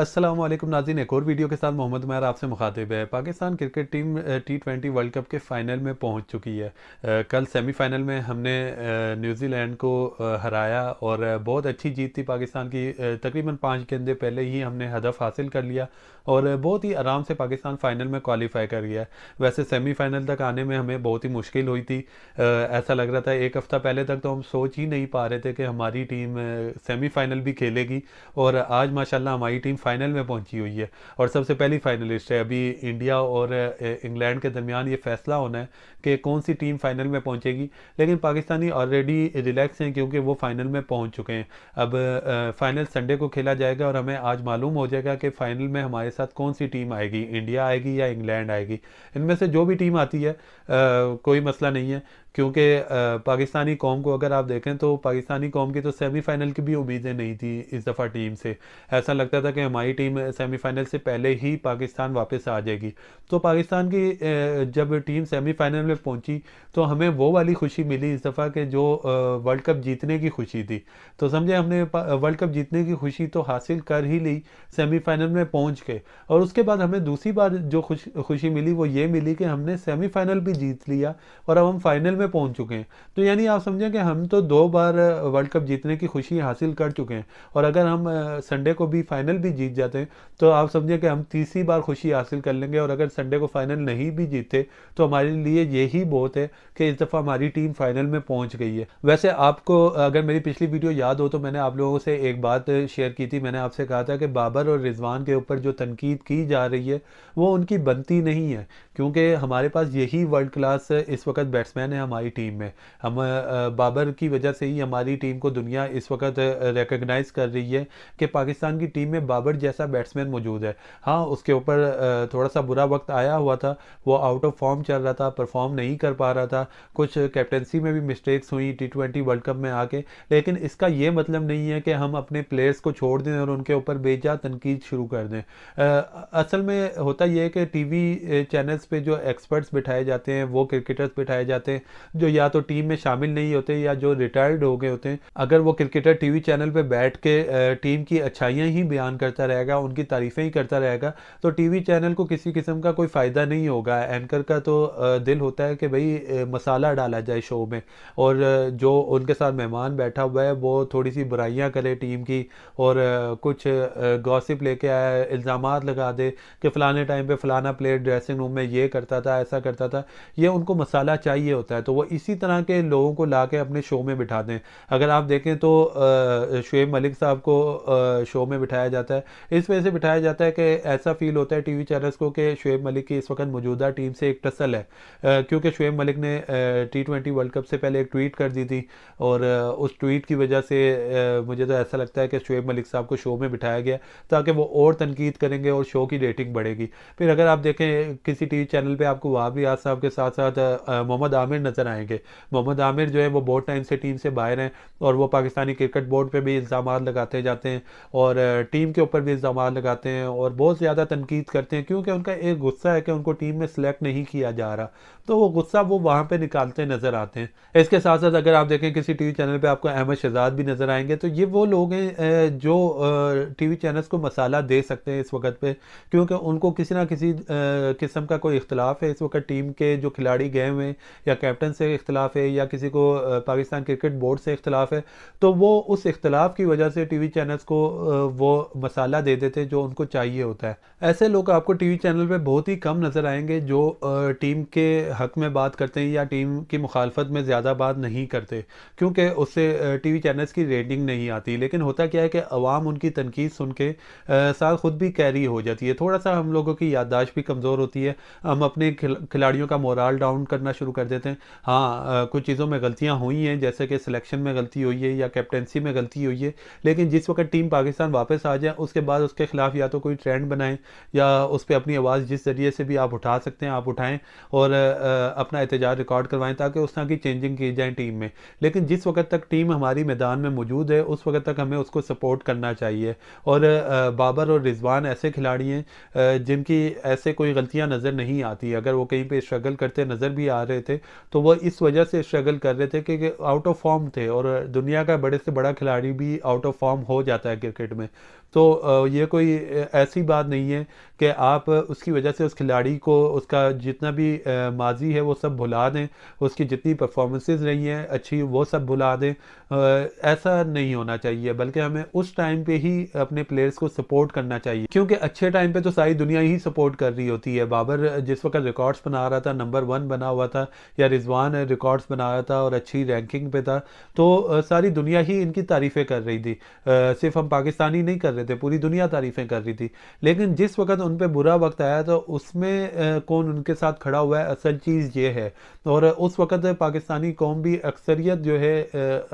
असलम नाजीन एक और वीडियो के साथ मोहम्मद मैर आपसे मुखातिब है Pakistan cricket team T twenty world cup के फ़ाइनल में पहुंच चुकी है कल सेमीफाइनल में हमने न्यूजीलैंड को हराया और बहुत अच्छी जीत थी पाकिस्तान की तकरीबन पाँच गेंदे पहले ही हमने हदफ हासिल कर लिया और बहुत ही आराम से पाकिस्तान फ़ाइनल में क्वालिफाई कर गया वैसे सेमीफाइनल तक आने में हमें बहुत ही मुश्किल हुई थी ऐसा लग रहा था एक हफ़्ता पहले तक तो हम सोच ही नहीं पा रहे थे कि हमारी टीम सेमीफाइनल भी खेलेगी और आज माशा हमारी टीम फाइनल में पहुंची हुई है और सबसे पहली फाइनलिस्ट है अभी इंडिया और इंग्लैंड के दरमियान ये फैसला होना है कि कौन सी टीम फाइनल में पहुंचेगी लेकिन पाकिस्तानी ऑलरेडी रिलैक्स हैं क्योंकि वो फाइनल में पहुंच चुके हैं अब फाइनल संडे को खेला जाएगा और हमें आज मालूम हो जाएगा कि फाइनल में हमारे साथ कौन सी टीम आएगी इंडिया आएगी या इंग्लैंड आएगी इनमें से जो भी टीम आती है आ, कोई मसला नहीं है क्योंकि पाकिस्तानी कौम को अगर आप देखें तो पाकिस्तानी कौम की तो सेमीफाइनल की भी उम्मीदें नहीं थी इस दफ़ा टीम से ऐसा लगता था कि हमारी टीम सेमीफाइनल से पहले ही पाकिस्तान वापस आ जाएगी तो पाकिस्तान की जब टीम सेमीफाइनल में पहुंची तो हमें वो वाली खुशी मिली इस दफ़ा के जो वर्ल्ड कप जीतने की खुशी थी तो समझे हमने वर्ल्ड कप जीतने की खुशी तो हासिल कर ही ली सेमीफाइनल में पहुँच के और उसके बाद हमें दूसरी बार जो खुश खुशी मिली वो ये मिली कि हमने सेमीफाइनल भी जीत लिया और अब हम फाइनल में पहुंच चुके हैं तो यानी आप समझें कि हम तो दो बार वर्ल्ड कप जीतने की खुशी हासिल कर चुके हैं और अगर हम संडे को भी फाइनल भी जीत जाते हैं तो आप समझें कि हम तीसरी बार खुशी हासिल कर लेंगे और अगर संडे को फाइनल नहीं भी जीते तो हमारे लिए यही बहुत है कि इस दफ़ा हमारी टीम फाइनल में पहुँच गई है वैसे आपको अगर मेरी पिछली वीडियो याद हो तो मैंने आप लोगों से एक बात शेयर की थी मैंने आपसे कहा था कि बाबर और रिजवान के ऊपर जो तनकीद की जा रही है वो उनकी बनती नहीं है क्योंकि हमारे पास यही वर्ल्ड क्लास इस वक्त बैट्समैन है हमारी टीम में हम बाबर की वजह से ही हमारी टीम को दुनिया इस वक्त रिकगनाइज कर रही है कि पाकिस्तान की टीम में बाबर जैसा बैट्समैन मौजूद है हाँ उसके ऊपर थोड़ा सा बुरा वक्त आया हुआ था वो आउट ऑफ फॉर्म चल रहा था परफॉर्म नहीं कर पा रहा था कुछ कैप्टनसी में भी मिस्टेक्स हुई टी ट्वेंटी वर्ल्ड कप में आके लेकिन इसका ये मतलब नहीं है कि हम अपने प्लेयर्स को छोड़ दें और उनके ऊपर बेजा तनकीद शुरू कर दें असल में होता यह है कि टी वी चैनल्स पर जो एक्सपर्ट्स बिठाए जाते हैं वो क्रिकेटर्स बिठाए जाते हैं जो या तो टीम में शामिल नहीं होते या जो रिटायर्ड हो गए होते हैं अगर वो क्रिकेटर टीवी चैनल पे बैठ के टीम की अच्छाइयां ही बयान करता रहेगा उनकी तारीफ़ें ही करता रहेगा तो टीवी चैनल को किसी किस्म का कोई फ़ायदा नहीं होगा एंकर का तो दिल होता है कि भाई मसाला डाला जाए शो में और जो उनके साथ मेहमान बैठा हुआ है वो थोड़ी सी बुराइयाँ करे टीम की और कुछ गॉसिप लेके आए इल्ज़ाम लगा दे कि फ़लाने टाइम पर फ़लाना प्लेयर ड्रेसिंग रूम में ये करता था ऐसा करता था ये उनको मसाला चाहिए होता है तो तो वो इसी तरह के लोगों को ला के अपने शो में बिठा दें अगर आप देखें तो शुएब मलिक साहब को शो में बिठाया जाता है इस वजह से बिठाया जाता है कि ऐसा फील होता है टीवी चैनल्स को कि शुएब मलिक की इस वक्त मौजूदा टीम से एक टसल है क्योंकि शुएब मलिक ने टी ट्वेंटी वर्ल्ड कप से पहले एक ट्वीट कर दी थी और उस ट्वीट की वजह से मुझे तो ऐसा लगता है कि शुएब मलिक साहब को शो में बिठाया गया ताकि वो और तनकीद करेंगे और शो की रेटिंग बढ़ेगी फिर अगर आप देखें किसी टी वी चैनल पर आपको वहाँ भी आज साहब के साथ साथ मोहम्मद आमिर नजर नजर आएंगे मोहम्मद आमिर जो है वो बहुत टाइम से टीम से बाहर हैं और वो पाकिस्तानी क्रिकेट बोर्ड पर भी इल्ज़ाम लगाते जाते हैं और टीम के ऊपर भी इल्ज़ाम लगाते हैं और बहुत ज़्यादा तनकीद करते हैं क्योंकि उनका एक गुस्सा है कि उनको टीम में सेलेक्ट नहीं किया जा रहा तो वो गुस्सा वो वहाँ पर निकालते नज़र आते हैं इसके साथ साथ अगर आप देखें किसी टी चैनल पर आपको अहमद शहजाद भी नज़र आएंगे तो ये वो लोग हैं जो टी वी चैनल्स को मसाला दे सकते हैं इस वक्त पर क्योंकि उनको किसी ना किसी किस्म का कोई इख्तलाफ है इस वक्त टीम के जो खिलाड़ी गए हुए हैं या कैप्टन पाकिस्तान से इख्तलाफ है या किसी को पाकिस्तान क्रिकेट बोर्ड से इख्तलाफ है तो वो उस इख्तलाफ की वजह से टीवी चैनल्स को वो मसाला दे देते हैं जो उनको चाहिए होता है ऐसे लोग आपको टीवी चैनल पर बहुत ही कम नज़र आएंगे जो टीम के हक में बात करते हैं या टीम की मुखालफत में ज़्यादा बात नहीं करते क्योंकि उससे वी चैनल्स की रेटिंग नहीं आती लेकिन होता क्या है कि अवाम उनकी तनकीद सुन के साथ ख़ुद भी कैरी हो जाती है थोड़ा सा हम लोगों की याददाश्त भी कमज़ोर होती है हम अपने खिलाड़ियों का मोराल डाउन करना शुरू कर देते हैं हाँ कुछ चीज़ों में गलतियाँ हुई हैं जैसे कि सिलेक्शन में गलती हुई है या कैप्टनसी में गलती हुई है लेकिन जिस वक्त टीम पाकिस्तान वापस आ जाए उसके बाद उसके खिलाफ या तो कोई ट्रेंड बनाएं या उस पर अपनी आवाज़ जिस ज़रिए से भी आप उठा सकते हैं आप उठाएँ और अपना एहतजाज रिकॉर्ड करवाएँ ताकि उस तरह की चेंजिंग की जाए टीम में लेकिन जिस वक्त तक टीम हमारी मैदान में मौजूद है उस वक्त तक हमें उसको सपोर्ट करना चाहिए और बाबर और रिजवान ऐसे खिलाड़ी हैं जिनकी ऐसे कोई गलतियाँ नज़र नहीं आती अगर वो कहीं पर स्ट्रगल करते नज़र भी आ रहे थे तो वो इस वजह से स्ट्रगल कर रहे थे कि आउट ऑफ फॉर्म थे और दुनिया का बड़े से बड़ा खिलाड़ी भी आउट ऑफ फॉर्म हो जाता है क्रिकेट में तो ये कोई ऐसी बात नहीं है कि आप उसकी वजह से उस खिलाड़ी को उसका जितना भी माजी है वो सब भुला दें उसकी जितनी परफॉर्मेंसेस रही हैं अच्छी वो सब भुला दें ऐसा नहीं होना चाहिए बल्कि हमें उस टाइम पे ही अपने प्लेयर्स को सपोर्ट करना चाहिए क्योंकि अच्छे टाइम पे तो सारी दुनिया ही सपोर्ट कर रही होती है बाबर जिस वक्त रिकॉर्ड्स बना रहा था नंबर वन बना हुआ था या रिजवान रिजवान रिकॉर्ड्स बनाया था और अच्छी रैंकिंग पे था तो सारी दुनिया ही इनकी तारीफ़ें कर रही थी सिर्फ हम पाकिस्तानी नहीं कर रहे थे पूरी दुनिया तारीफ़ें कर रही थी लेकिन जिस वक्त उन पर बुरा वक्त आया तो उसमें कौन उनके साथ खड़ा हुआ है असल चीज़ ये है और उस वक्त पाकिस्तानी कौम भी अक्सरियत जो है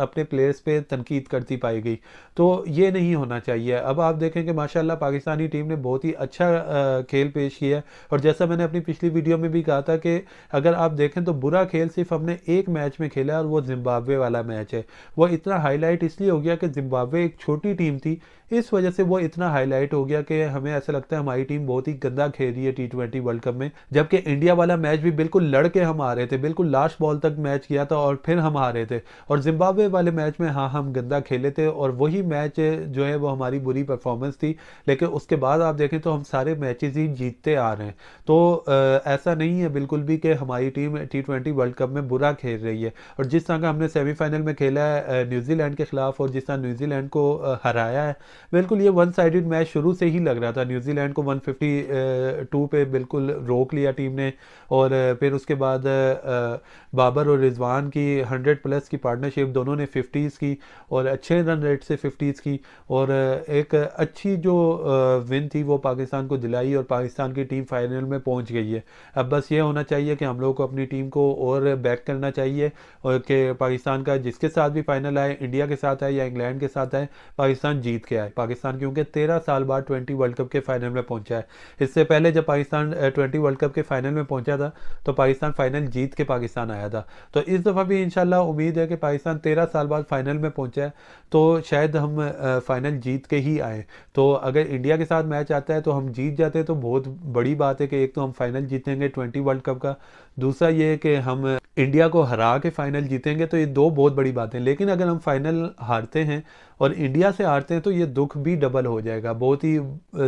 अपने प्लेयर्स पर तनकीद करती पाई गई तो ये नहीं होना चाहिए अब आप देखें कि माशा पाकिस्तानी टीम ने बहुत ही अच्छा खेल पेश किया और जैसा मैंने अपनी पिछली वीडियो में भी कहा था कि अगर आप देखें तो बुरा खेल खेल सिर्फ हमने एक मैच में खेला और वो जिम्बाब्वे वाला मैच है वो इतना हाईलाइट इसलिए हो गया कि जिम्बाब्वे एक छोटी टीम थी इस वजह से वो इतना हाईलाइट हो गया कि हमें ऐसा लगता है हमारी टीम बहुत ही गंदा खेल रही है टी ट्वेंटी वर्ल्ड कप में जबकि इंडिया वाला मैच भी बिल्कुल लड़ के हम आ रहे थे बिल्कुल लास्ट बॉल तक मैच किया था और फिर हम आ रहे थे और जिम्बाब्वे वाले मैच में हाँ हम गंदा खेले थे और वही मैच जो है वो हमारी बुरी परफॉर्मेंस थी लेकिन उसके बाद आप देखें तो हम सारे मैचेज ही जीतते आ रहे हैं तो ऐसा नहीं है बिल्कुल भी कि हमारी team T twenty world cup में बुरा खेल रही है और जिस तरह का हमने सेमीफाइनल में खेला है न्यूजीलैंड के खिलाफ और जिस तरह न्यूजीलैंड को हराया है बिल्कुल ये वन साइड मैच शुरू से ही लग रहा था न्यूजीलैंड को वन टू पे बिल्कुल रोक लिया टीम ने और फिर उसके बाद बाबर और रिजवान की हंड्रेड प्लस की पार्टनरशिप दोनों ने फिफ्टीज़ की और अच्छे रन रेट से फिफ्टीज़ की और एक अच्छी जो विन थी वो पाकिस्तान को दिलाई और पाकिस्तान की टीम फाइनल में पहुंच गई है अब बस ये होना चाहिए कि हम लोग को अपनी टीम को और बैक करना चाहिए और कि पाकिस्तान का जिसके साथ भी फाइनल आए इंडिया के साथ आए या इंग्लैंड के साथ आए पाकिस्तान जीत के आए पाकिस्तान क्योंकि तेरह साल बाद ट्वेंटी वर्ल्ड कप के फाइनल में पहुंचा है इससे पहले जब पाकिस्तान ट्वेंटी वर्ल्ड कप के फाइनल में पहुंचा था तो पाकिस्तान फाइनल जीत के पाकिस्तान आया था तो इस दफ़ा भी इन उम्मीद है कि पाकिस्तान तेरह साल बाद फाइनल में पहुंचा है तो शायद हम फाइनल जीत के ही आए तो अगर इंडिया के साथ मैच आता है तो हम जीत जाते हैं तो बहुत बड़ी बात है कि एक तो हम फाइनल जीतेंगे ट्वेंटी वर्ल्ड कप का दूसरा ये कि हम इंडिया को हरा के फाइनल जीतेंगे तो ये दो बहुत बड़ी बातें लेकिन अगर हम फाइनल हारते हैं और इंडिया से हारते हैं तो ये दुख भी डबल हो जाएगा बहुत ही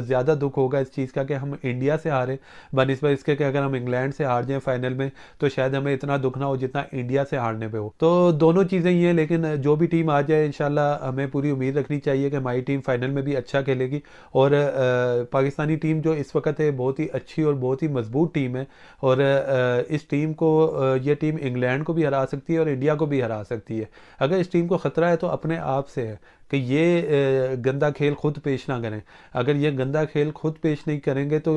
ज़्यादा दुख होगा इस चीज़ का कि हम इंडिया से हारें बनस्बत इसके कि अगर हम इंग्लैंड से हार जाएं फाइनल में तो शायद हमें इतना दुख ना हो जितना इंडिया से हारने पे हो तो दोनों चीज़ें ही हैं लेकिन जो भी टीम आ जाए इन हमें पूरी उम्मीद रखनी चाहिए कि हमारी टीम फाइनल में भी अच्छा खेलेगी और पाकिस्तानी टीम जो इस वक्त है बहुत ही अच्छी और बहुत ही मजबूत टीम है और इस टीम को ये टीम इंग्लैंड को भी हरा सकती है और इंडिया को भी हरा सकती है अगर इस टीम को ख़तरा है तो अपने आप से है कि ये गंदा खेल खुद पेश ना करें अगर ये गंदा खेल खुद पेश नहीं करेंगे तो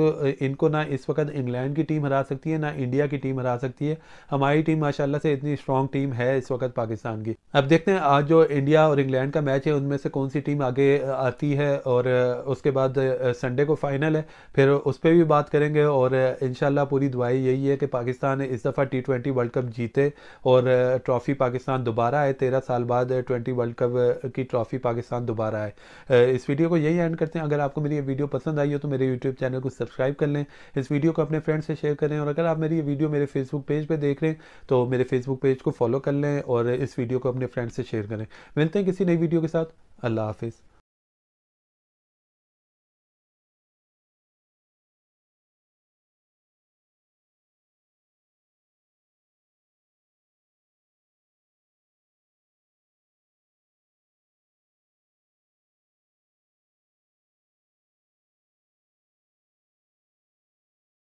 इनको ना इस वक्त इंग्लैंड की टीम हरा सकती है ना इंडिया की टीम हरा सकती है हमारी टीम माशाल्लाह से इतनी स्ट्रॉन्ग टीम है इस वक्त पाकिस्तान की अब देखते हैं आज जो इंडिया और इंग्लैंड का मैच है उनमें से कौन सी टीम आगे आती है और उसके बाद संडे को फाइनल है फिर उस पर भी बात करेंगे और इन पूरी दुआई यही है कि पाकिस्तान इस दफ़ा टी वर्ल्ड कप कप जीते और ट्रॉफ़ी पाकिस्तान दोबारा आए तेरह साल बाद ट्वेंटी वर्ल्ड कप की ट्रॉफ़ी पाकिस्तान दोबारा आए इस वीडियो को यही एंड करते हैं अगर आपको मेरी ये वीडियो पसंद आई हो तो मेरे यूट्यूब चैनल को सब्सक्राइब कर लें इस वीडियो को अपने फ्रेंड से शेयर करें और अगर आप मेरी ये वीडियो मेरे फेसबुक पेज पर देख रहे हैं तो मेरे फेसबुक पेज को फॉलो कर लें और इस वीडियो को अपने फ्रेंड से शेयर करें मिलते हैं किसी नई वीडियो के साथ अल्लाह हाफिज़